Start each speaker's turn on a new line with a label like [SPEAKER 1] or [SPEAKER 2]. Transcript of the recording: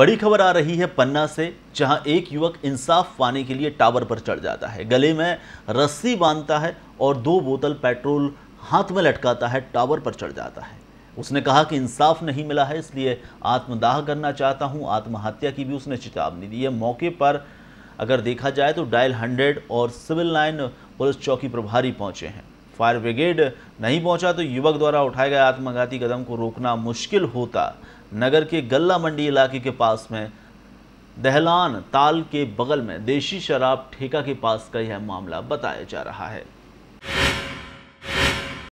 [SPEAKER 1] बड़ी खबर आ रही है पन्ना से जहां एक युवक इंसाफ पाने के लिए टावर पर चढ़ जाता है गले में रस्सी बांधता है और दो बोतल पेट्रोल हाथ में लटकाता है टावर पर चढ़ जाता है उसने कहा कि इंसाफ नहीं मिला है इसलिए आत्मदाह करना चाहता हूं आत्महत्या की भी उसने चेतावनी दी है मौके पर अगर देखा जाए तो डायल हंड्रेड और सिविल लाइन पुलिस चौकी प्रभारी पहुंचे हैं फायर ब्रिगेड नहीं पहुंचा तो युवक द्वारा उठाए गए आत्मघाती कदम को रोकना मुश्किल होता नगर के गल्ला मंडी इलाके के पास में दहलान ताल के बगल में देशी शराब ठेका के पास का यह मामला बताया जा रहा है